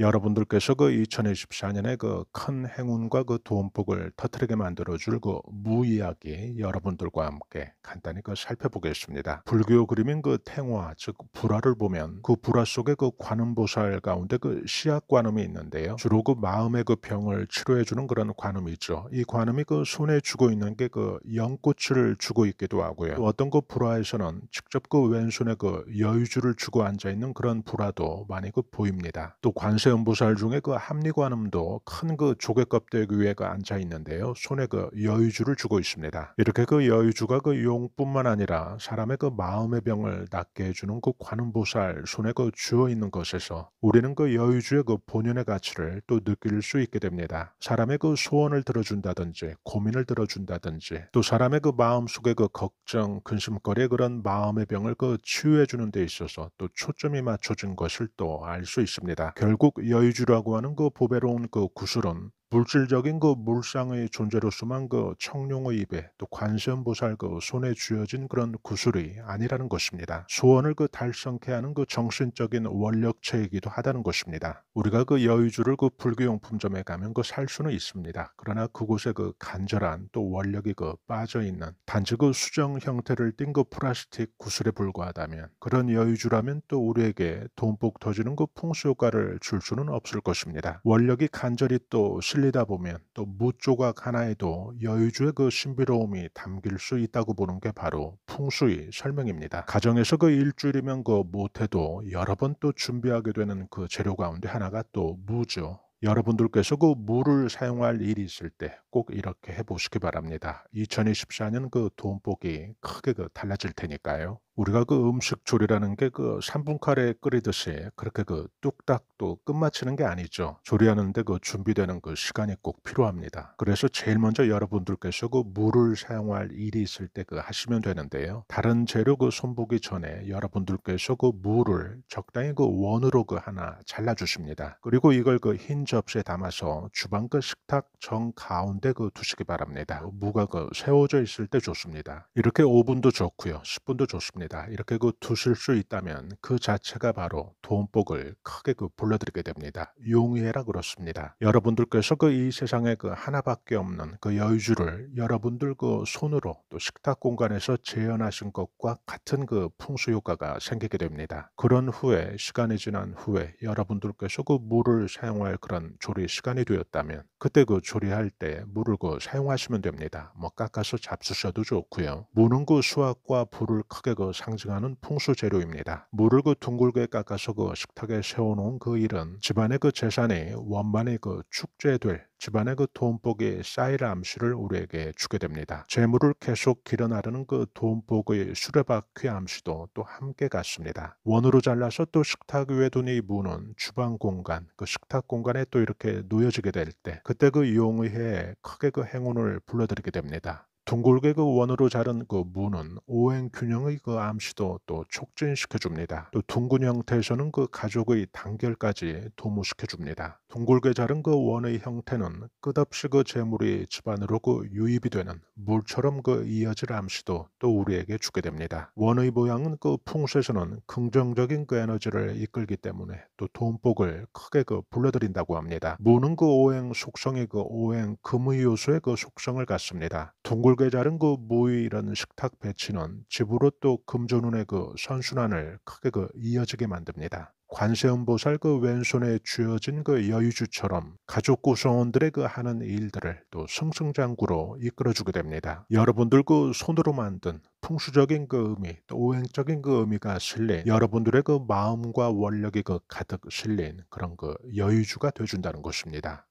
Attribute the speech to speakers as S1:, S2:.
S1: 여러분들께서 그 2024년에 그 큰 행운과 그 도움복을 터트리게 만들어 줄 그 무이야기 여러분들과 함께 간단히 그 살펴보겠습니다. 불교 그림인 그 탱화 즉 불화를 보면 그 불화 속에 그 관음보살 가운데 그 시약관음이 있는데요. 주로 그 마음의 그 병을 치료해 주는 그런 관음이 죠이 관음이 그 손에 주고 있는 게 그 연꽃을 주고 있기도 하고요. 어떤 그 불화에서는 직접 그 왼손에 그 여유주를 주고 앉아 있는 그런 불화도 많이 그 보입니다. 또 관세 음보살 중에 그 합리관음도 큰 그 조개껍데기 위에 그 앉아 있는데요. 손에 그 여유주를 주고 있습니다. 이렇게 그 여유주가 그 용뿐만 아니라 사람의 그 마음의 병을 낫게 해주는 그 관음보살 손에 그 주어 있는 것에서 우리는 그 여유주의 그 본연의 가치를 또 느낄 수 있게 됩니다. 사람의 그 소원을 들어준다든지 고민을 들어준다든지 또 사람의 그 마음 속에 그 걱정, 근심거리의 그런 마음의 병을 그 치유해 주는 데 있어서 또 초점이 맞춰진 것을 또 알 수 있습니다. 결국 영국 여유주라고 하는 그 보배로운 그 구슬은 물질적인 그 물상의 존재로서만 그 청룡의 입에 또 관세음보살 그 손에 쥐어진 그런 구슬이 아니라는 것입니다. 소원을 그 달성케 하는 그 정신적인 원력체이기도 하다는 것입니다. 우리가 그 여의주를 그 불교용품점에 가면 그 살 수는 있습니다. 그러나 그곳에 그 간절한 또 원력이 그 빠져있는 단지 그 수정 형태를 띤 그 플라스틱 구슬에 불과하다면 그런 여의주라면 또 우리에게 돈복 터지는 그 풍수 효과를 줄 수는 없을 것입니다. 원력이 간절히 또 틀리다 보면 또 무조각 하나에도 여유주의 그 신비로움이 담길 수 있다고 보는 게 바로 풍수의 설명입니다. 가정에서 그 일주일이면 그 못해도 여러 번 또 준비하게 되는 그 재료 가운데 하나가 또 무죠. 여러분들께서 그 물을 사용할 일이 있을 때 꼭 이렇게 해보시기 바랍니다. 2024년 그 돈복이 크게 그 달라질 테니까요. 우리가 그 음식 조리라는 게그 3분 카레 끓이듯이 그렇게 그 뚝딱 또 끝마치는 게 아니죠. 조리하는데 그 준비되는 그 시간이 꼭 필요합니다. 그래서 제일 먼저 여러분들께서 그 물을 사용할 일이 있을 때 그 하시면 되는데요. 다른 재료 그 손보기 전에 여러분들께서 그 물을 적당히 그 원으로 그 하나 잘라주십니다. 그리고 이걸 그 흰 접시에 담아서 주방 그 식탁 정 가운데 그 두시기 바랍니다. 무가 그 세워져 있을 때 좋습니다. 이렇게 5분도 좋고요. 10분도 좋습니다. 있습니다. 이렇게 그 두실 수 있다면 그 자체가 바로 돈복을 크게 그 불러들이게 됩니다. 용해라 그렇습니다. 여러분들께서 그 이 세상에 그 하나밖에 없는 그 여유주를 여러분들 그 손으로 또 식탁 공간에서 재현하신 것과 같은 그 풍수 효과가 생기게 됩니다. 그런 후에 시간이 지난 후에 여러분들께서 그 물을 사용할 그런 조리 시간이 되었다면 그때 그 조리할 때 물을 그 사용하시면 됩니다. 뭐 깎아서 잡수셔도 좋고요. 무는 그 수확과 불을 크게 그 상징하는 풍수 재료입니다. 물을 그 둥글게 깎아서 그 식탁에 세워놓은 그 일은 집안의 그 재산이 원반의그 축제될 집안의 그 돈복이 쌓일 암시를 우리에게 주게 됩니다. 재물을 계속 길어나르는 그 돈복의 수레바퀴 암시도 또 함께 갔습니다 원으로 잘라서 또 식탁 위에 둔 이 무는 주방 공간, 그 식탁 공간에 또 이렇게 놓여지게 될 때, 그때 그 용의 해에 크게 그 행운을 불러들이게 됩니다. 둥글게 그 원으로 자른 그 무는 오행 균형의 그 암시도 또 촉진시켜 줍니다. 또 둥근 형태에서는 그 가족의 단결까지 도모시켜 줍니다. 둥글게 자른 그 원의 형태는 끝없이 그 재물이 집안으로 그 유입이 되는 물처럼 그 이어질 암시도 또 우리에게 주게 됩니다. 원의 모양은 그 풍수에서는 긍정적인 그 에너지를 이끌기 때문에 또 돈복을 크게 그 불러들인다고 합니다. 무는 그 오행 속성이 그 오행 금의 요소의 그 속성을 갖습니다. 동굴괴 자른 그 무이라는 식탁 배치는 집으로 또 금전운의 그 선순환을 크게 그 이어지게 만듭니다. 관세음보살 그 왼손에 쥐어진 그 여유주처럼 가족 구성원들의 그 하는 일들을 또 승승장구로 이끌어주게 됩니다. 여러분들 그 손으로 만든 풍수적인 그 의미, 또 오행적인 그 의미가 실린 여러분들의 그 마음과 원력이 그 가득 실린 그런 그 여유주가 돼준다는 것입니다.